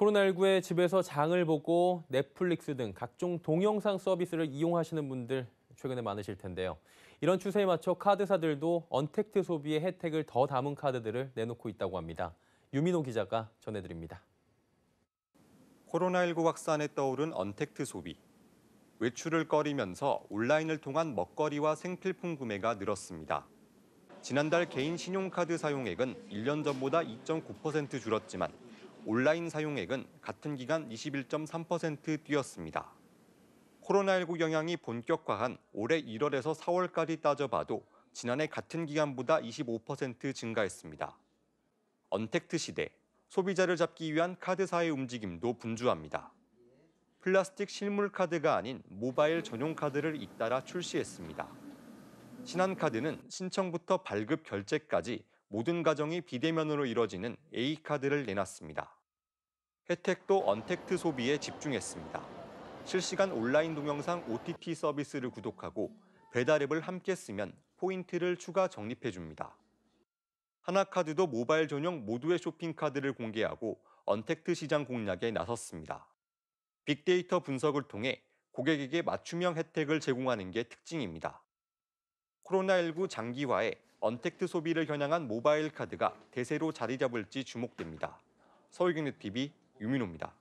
코로나19에 집에서 장을 보고 넷플릭스 등 각종 동영상 서비스를 이용하시는 분들 최근에 많으실 텐데요. 이런 추세에 맞춰 카드사들도 언택트 소비의 혜택을 더 담은 카드들을 내놓고 있다고 합니다. 유민호 기자가 전해드립니다. 코로나19 확산에 떠오른 언택트 소비. 외출을 꺼리면서 온라인을 통한 먹거리와 생필품 구매가 늘었습니다. 지난달 개인 신용카드 사용액은 1년 전보다 2.9% 줄었지만 온라인 사용액은 같은 기간 21.3% 뛰었습니다. 코로나19 영향이 본격화한 올해 1월에서 4월까지 따져봐도 지난해 같은 기간보다 25% 증가했습니다. 언택트 시대, 소비자를 잡기 위한 카드사의 움직임도 분주합니다. 플라스틱 실물 카드가 아닌 모바일 전용 카드를 잇따라 출시했습니다. 신한 카드는 신청부터 발급 결제까지 모든 가정이 비대면으로 이뤄지는 A카드를 내놨습니다. 혜택도 언택트 소비에 집중했습니다. 실시간 온라인 동영상 OTT 서비스를 구독하고 배달앱을 함께 쓰면 포인트를 추가 적립해줍니다. 하나카드도 모바일 전용 모두의 쇼핑카드를 공개하고 언택트 시장 공략에 나섰습니다. 빅데이터 분석을 통해 고객에게 맞춤형 혜택을 제공하는 게 특징입니다. 코로나19 장기화에 언택트 소비를 겨냥한 모바일 카드가 대세로 자리 잡을지 주목됩니다. 서울경제TV 유민호입니다.